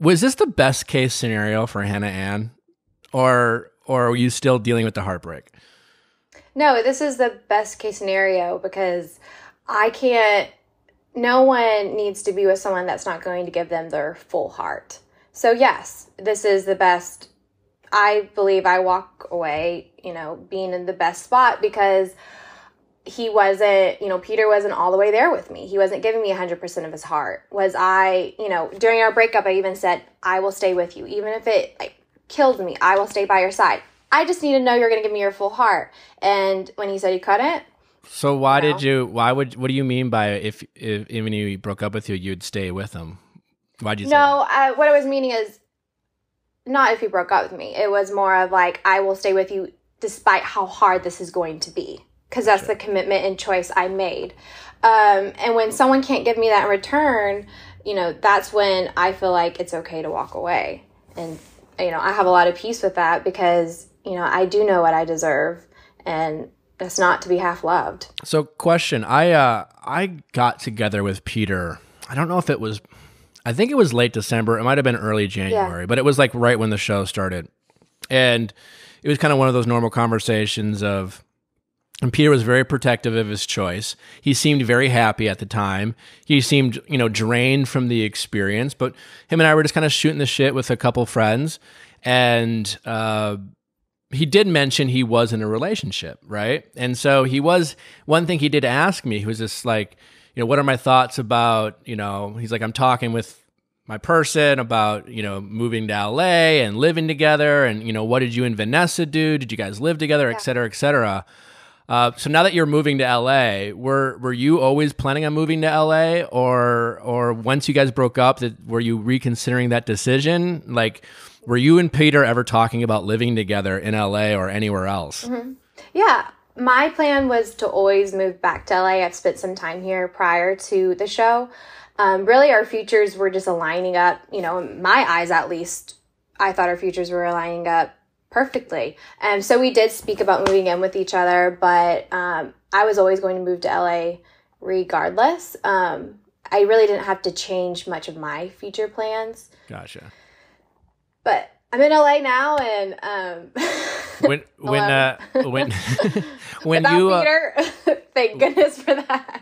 was this the best case scenario for Hannah Ann, or or are you still dealing with the heartbreak? No, this is the best case scenario because I can't. No one needs to be with someone that's not going to give them their full heart. So yes, this is the best. I believe I walk away, you know, being in the best spot because he wasn't, you know, Peter wasn't all the way there with me. He wasn't giving me 100% of his heart. Was I, you know, during our breakup, I even said, I will stay with you. Even if it like, killed me, I will stay by your side. I just need to know you're going to give me your full heart. And when he said he couldn't, so why did you? Why would? What do you mean by if if even he broke up with you, you'd stay with him? Why did you? No, what I was meaning is not if he broke up with me. It was more of like I will stay with you despite how hard this is going to be because that's the commitment and choice I made. Um, and when someone can't give me that return, you know, that's when I feel like it's okay to walk away. And, you know, I have a lot of peace with that because, you know, I do know what I deserve and that's not to be half loved. So question, I, uh, I got together with Peter. I don't know if it was, I think it was late December. It might've been early January, yeah. but it was like right when the show started. And it was kind of one of those normal conversations of, and Peter was very protective of his choice. He seemed very happy at the time. He seemed, you know, drained from the experience. But him and I were just kind of shooting the shit with a couple friends, and uh, he did mention he was in a relationship, right? And so he was. One thing he did ask me he was just like, you know, what are my thoughts about, you know? He's like, I'm talking with my person about you know moving to LA and living together and you know what did you and Vanessa do? Did you guys live together, yeah. et cetera, et cetera? Uh, so now that you're moving to LA, were were you always planning on moving to LA, or or once you guys broke up, that were you reconsidering that decision? Like, were you and Peter ever talking about living together in LA or anywhere else? Mm-hmm. Yeah, my plan was to always move back to LA. I've spent some time here prior to the show. Um, really, our futures were just aligning up. You know, my eyes at least, I thought our futures were aligning up perfectly. and um, so we did speak about moving in with each other, but um, I was always going to move to LA regardless. Um, I really didn't have to change much of my future plans. Gotcha. But I'm in LA now, and um, when when uh, when when you uh, thank goodness for that.